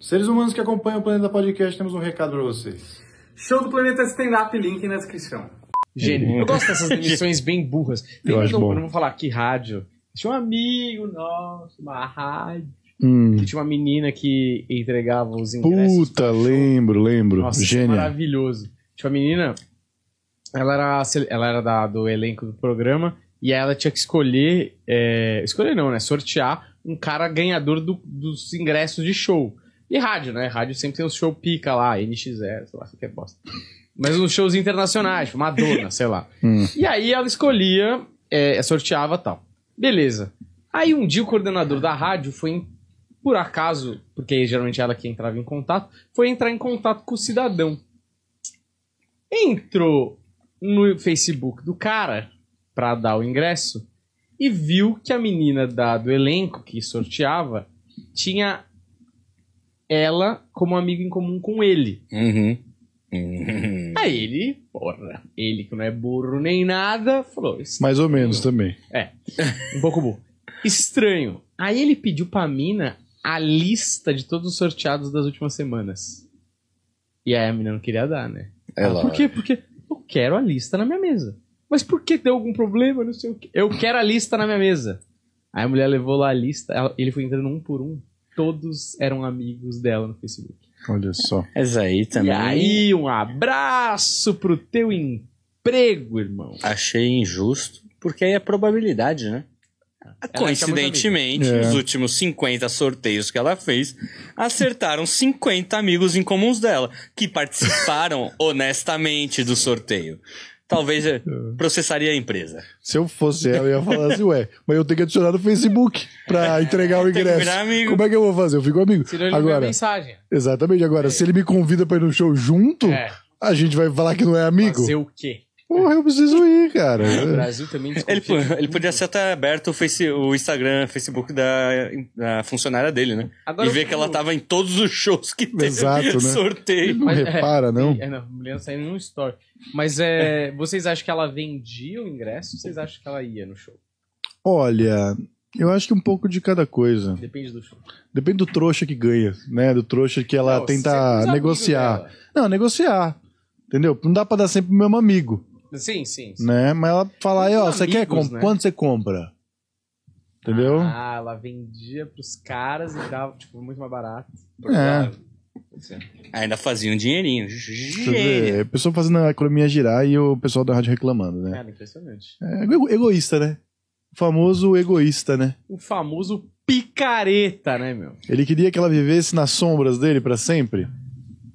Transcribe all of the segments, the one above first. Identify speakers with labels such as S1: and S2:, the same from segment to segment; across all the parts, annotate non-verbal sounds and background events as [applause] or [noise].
S1: Seres humanos que acompanham o Planeta Podcast, temos um recado para vocês. Show do Planeta Stand Up, link na descrição. Gênio. Eu gosto dessas emissões
S2: bem burras. Tem eu acho um, bom. não vou falar que rádio. Tinha um amigo nosso, uma rádio. Hum. Que tinha uma menina que entregava os ingressos.
S1: Puta, lembro, lembro. Nossa, é Gênio.
S2: Maravilhoso. Tinha uma menina, ela era, ela era da, do elenco do programa, e ela tinha que escolher, é, escolher não, né? Sortear um cara ganhador do, dos ingressos de show. E rádio, né? Rádio sempre tem um show pica lá, NX0, sei lá, que é bosta. Mas uns shows internacionais, tipo Madonna, sei lá. Hum. E aí ela escolhia, é, é, sorteava tal. Beleza. Aí um dia o coordenador da rádio foi, em, por acaso, porque geralmente ela que entrava em contato, foi entrar em contato com o cidadão. Entrou no Facebook do cara para dar o ingresso e viu que a menina da, do elenco que sorteava tinha ela como amigo em comum com ele. Uhum. Uhum. Aí ele, porra, ele que não é burro nem nada, falou. Mais ou menos também. É, um pouco burro. Estranho. Aí ele pediu pra mina a lista de todos os sorteados das últimas semanas. E aí a mina não queria dar, né? Ela... É ah, por quê? Porque eu quero a lista na minha mesa. Mas por que deu algum problema? Não sei o quê. Eu quero a lista na minha mesa. Aí a mulher levou lá a lista, ele foi entrando um por um todos eram amigos dela no Facebook. Olha só. Mas aí também. E aí, um abraço pro teu emprego, irmão. Achei injusto, porque aí é probabilidade, né?
S3: É, ela Coincidentemente, é. nos últimos 50 sorteios que ela fez, acertaram 50 amigos em comuns dela, que participaram [laughs] honestamente do sorteio talvez é. processaria a empresa.
S1: Se eu fosse ela, eu ia falar assim, ué, mas eu tenho que adicionar no Facebook pra entregar o ingresso. Como é que eu vou fazer? Eu fico amigo. Se ele agora, mensagem. Exatamente. Agora, é. se ele me convida pra ir no show junto, é. a gente vai falar que não é amigo. Fazer o quê? Porra, eu preciso ir, cara. O Brasil também
S3: ele, ele podia ser até aberto o, face, o Instagram, Facebook da, da funcionária dele, né? Agora e ver que ela tava em todos os
S1: shows que teve Exato, né? sorteio. Não Mas, é, repara, é, não. É,
S2: não, Juliana saindo num store. Mas é, vocês acham que ela vendia o ingresso ou vocês acham que ela ia no show?
S1: Olha, eu acho que um pouco de cada coisa. Depende do show. Depende do trouxa que ganha, né? Do trouxa que ela não, tenta é negociar. Não, negociar. Entendeu? Não dá pra dar sempre o mesmo amigo.
S2: Sim, sim. sim.
S1: Né? Mas ela fala, aí, ó, você quer comprar? Né? Quanto você compra? Entendeu? Ah,
S2: ela vendia pros caras e dava, tipo, muito mais barato. É. é. Ainda fazia um dinheirinho. Ver,
S1: a pessoa fazendo a economia girar e o pessoal da rádio reclamando, né? Cara,
S2: impressionante. É,
S1: egoísta, né? O famoso egoísta, né?
S2: O famoso picareta, né, meu?
S1: Ele queria que ela vivesse nas sombras dele para sempre.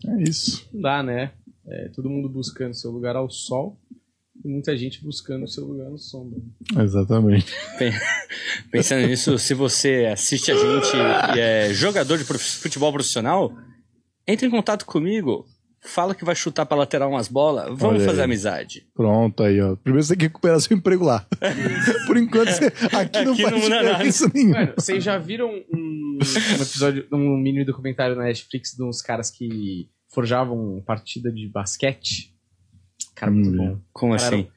S2: É isso. Não dá, né? É, todo mundo buscando seu lugar ao sol e muita gente buscando o seu lugar no sombra.
S1: Exatamente. [laughs]
S3: Pensando nisso, se você assiste a gente e é jogador de futebol profissional, entre em contato comigo. Fala que vai chutar pra lateral umas bolas. Vamos fazer
S1: amizade. Pronto, aí, ó. Primeiro você tem que recuperar seu emprego lá. [laughs] Por enquanto, você... aqui, aqui não faz isso nenhum Mano, vocês
S2: já viram um, um episódio, um mini documentário na Netflix de uns caras que forjavam partida de basquete? Cara,
S3: muito hum, bom. Como cara, assim?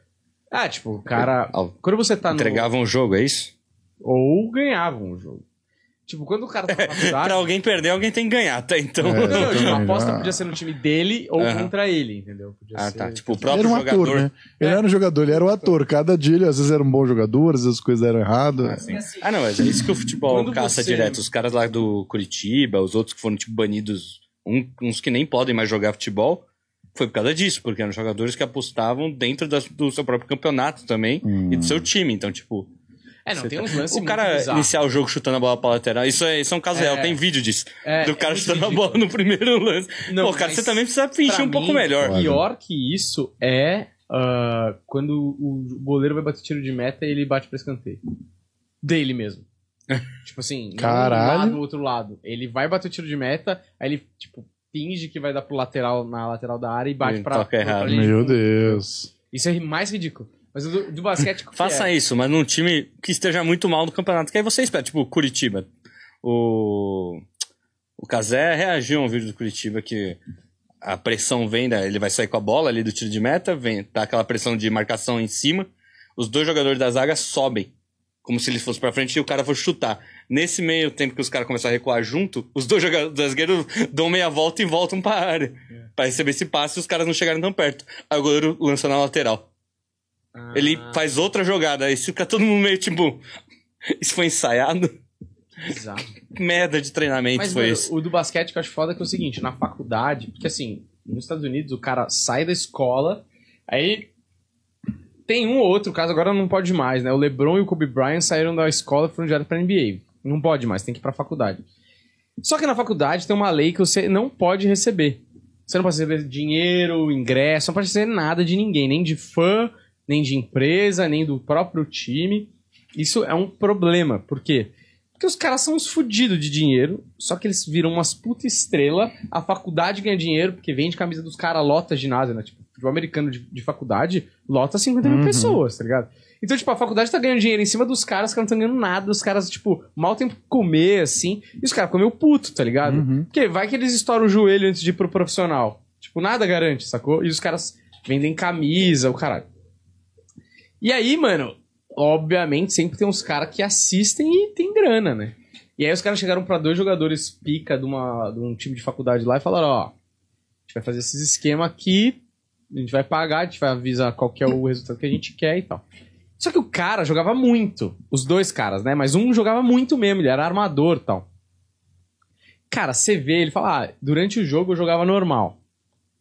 S2: Era... Ah, tipo, o cara.
S3: Quando você tá Entregavam no... o jogo, é isso? Ou ganhavam o jogo. Tipo, quando o cara tá [laughs] faculdade. pra alguém perder, alguém tem que ganhar, tá?
S2: Então. É, não, tipo, a [laughs] aposta podia ser no time dele ou uhum. contra ele, entendeu? Podia ah, ser... tá. Tipo, o próprio ele era um jogador. Ator, né?
S1: Ele é. era um jogador, ele era um ator. Cada dia, às vezes era um bom jogador, às vezes as coisas eram erradas. Ah,
S3: assim. ah não, mas é isso que o futebol quando caça você... direto. Os caras lá do Curitiba, os outros que foram, tipo, banidos, um, uns que nem podem mais jogar futebol foi por causa disso, porque eram jogadores que apostavam dentro do seu próprio campeonato também hum. e do seu hum. time. Então, tipo, é, não, tem tá uns lances O cara iniciar o jogo chutando a bola pra lateral, isso é, isso é um caso é, real, tem vídeo disso. É, do é cara chutando ridículo. a
S2: bola no primeiro
S3: lance. Não, Pô, cara, você também precisa fingir um mim, pouco melhor. Pior
S2: que isso é uh, quando o goleiro vai bater tiro de meta e ele bate pra escanteio. Dele mesmo. [laughs] tipo assim,
S1: Caralho. um lado,
S2: outro lado. Ele vai bater o tiro de meta, aí ele, tipo, finge que vai dar pro lateral, na lateral da área e bate Ele pra, toca pra, errado. pra Meu
S1: Deus.
S2: Isso é mais ridículo. Mas do, do basquete. [laughs] Faça é?
S3: isso, mas num time que esteja muito mal no campeonato, que aí você espera, tipo, Curitiba. O. O Casé reagiu a um vídeo do Curitiba que a pressão vem, da, ele vai sair com a bola ali do tiro de meta, vem, tá aquela pressão de marcação em cima. Os dois jogadores da zaga sobem como se eles fossem para frente e o cara fosse chutar. Nesse meio tempo que os caras começaram a recuar junto, os dois jogadores zagueiro dão meia volta e voltam para área yeah. É. para receber esse passe e os caras não chegaram tão perto. Aí o goleiro lança na lateral. Ah. Ele faz outra jogada, aí fica todo mundo meio tipo.
S2: Isso foi ensaiado? Exato. merda de treinamento Mas, foi mano, isso. O do basquete que eu acho foda é que é o seguinte, na faculdade, porque assim, nos Estados Unidos o cara sai da escola, aí tem um ou outro caso, agora não pode mais, né? O LeBron e o Kobe Bryant saíram da escola e foram direto pra NBA. Não pode mais, tem que ir pra faculdade. Só que na faculdade tem uma lei que você não pode receber. Você não pode receber dinheiro, ingresso, não pode receber nada de ninguém, nem de fã, nem de empresa, nem do próprio time. Isso é um problema. Por quê? Porque os caras são uns fodidos de dinheiro, só que eles viram umas puta estrela, a faculdade ganha dinheiro, porque vende camisa dos caras, lota ginásio, né? Tipo, futebol americano de, de faculdade lota 50 mil uhum. pessoas, tá ligado? Então, tipo, a faculdade tá ganhando dinheiro em cima dos caras, que não estão ganhando nada, os caras, tipo, mal tem que comer, assim. E os caras comem puto, tá ligado? Uhum. Porque vai que eles estouram o joelho antes de ir pro profissional. Tipo, nada garante, sacou? E os caras vendem camisa, o caralho. E aí, mano, obviamente sempre tem uns caras que assistem e tem grana, né? E aí os caras chegaram para dois jogadores pica de, uma, de um time de faculdade lá e falaram, ó, a gente vai fazer esses esquema aqui, a gente vai pagar, a gente vai avisar qual que é o resultado que a gente quer e tal. Só que o cara jogava muito. Os dois caras, né? Mas um jogava muito mesmo, ele era armador e tal. Cara, você vê, ele fala, ah, durante o jogo eu jogava normal.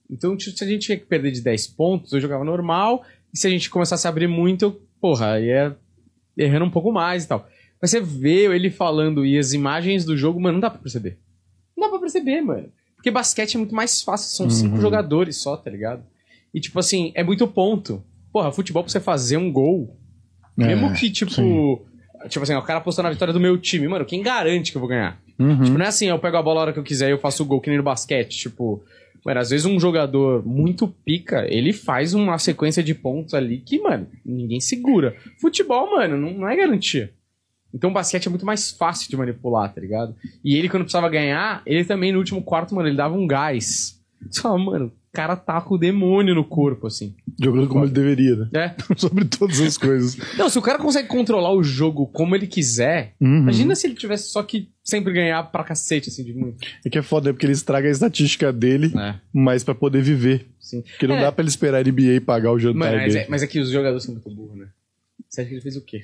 S2: Então, se a gente tinha que perder de 10 pontos, eu jogava normal. E se a gente começasse a abrir muito, eu, porra, ia errando um pouco mais e tal. Mas você vê ele falando e as imagens do jogo, mano, não dá pra perceber. Não dá pra perceber, mano. Porque basquete é muito mais fácil, são uhum. cinco jogadores só, tá ligado? E, tipo assim, é muito ponto. Porra, futebol pra você fazer um gol. É, mesmo que, tipo. Sim. Tipo assim, ó, o cara apostou na vitória do meu time. Mano, quem garante que eu vou ganhar? Uhum. Tipo, não é assim, eu pego a bola a hora que eu quiser e eu faço o gol que nem no basquete. Tipo, mano, às vezes um jogador muito pica, ele faz uma sequência de pontos ali que, mano, ninguém segura. Futebol, mano, não, não é garantia. Então o basquete é muito mais fácil de manipular, tá ligado? E ele, quando precisava ganhar, ele também no último quarto, mano, ele dava um gás. Só, mano, cara com o demônio no corpo, assim. Jogando como ele deveria, né? É. [laughs] Sobre todas as coisas. Não, se o cara consegue controlar o jogo como ele quiser, uhum. imagina se ele tivesse só que sempre ganhar pra cacete, assim, de muito.
S1: É que é foda, é porque ele estraga a estatística dele, é. mas para poder viver. Sim. Porque não é. dá para ele esperar a NBA pagar o jantar mas, é, dele. é, mas é
S2: que os jogadores são muito burros, né? Você acha que ele fez o quê?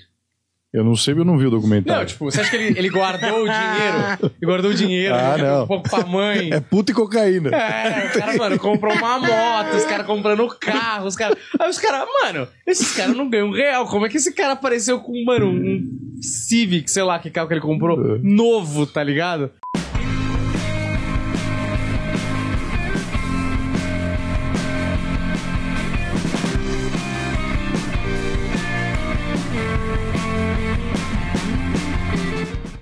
S1: Eu não sei, eu não vi o documentário.
S2: Não, tipo, você acha que ele, ele guardou o dinheiro? [laughs] Ele guardou o dinheiro, ah, tipo, não. um pouco pra mãe.
S1: É puta e cocaína. É, o cara, mano, comprou uma moto, os caras
S2: comprando carro, os caras. Aí os caras, mano, esses caras não ganham um real. Como é que esse cara apareceu com, mano, um Civic, sei lá que carro que ele comprou, é. novo, tá ligado?